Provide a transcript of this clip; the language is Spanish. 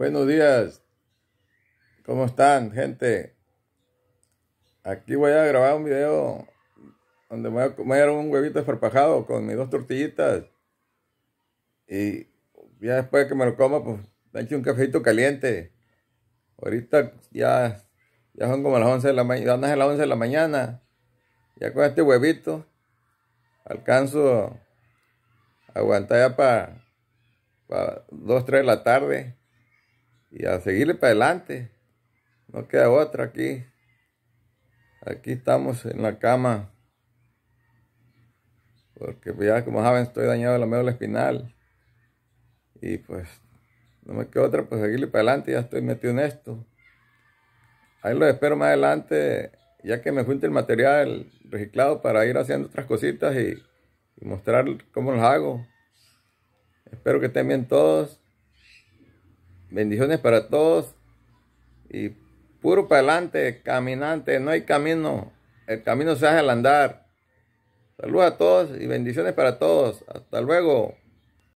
Buenos días. ¿Cómo están, gente? Aquí voy a grabar un video donde voy a comer un huevito esparpajado con mis dos tortillitas. Y ya después de que me lo coma, pues me un cafecito caliente. Ahorita ya, ya son como las 11 de la mañana, a las 11 de la mañana. Ya con este huevito alcanzo a aguantar ya para, para 2, 3 de la tarde y a seguirle para adelante. No queda otra aquí. Aquí estamos en la cama. Porque pues ya como saben estoy dañado de la médula espinal. Y pues no me queda otra pues seguirle para adelante. Ya estoy metido en esto. Ahí lo espero más adelante. Ya que me junte el material reciclado para ir haciendo otras cositas y, mostrar cómo los hago. Espero que estén bien todos. Bendiciones para todos. Y puro para adelante, caminante, no hay camino. El camino se hace al andar. Saludos a todos y bendiciones para todos. Hasta luego.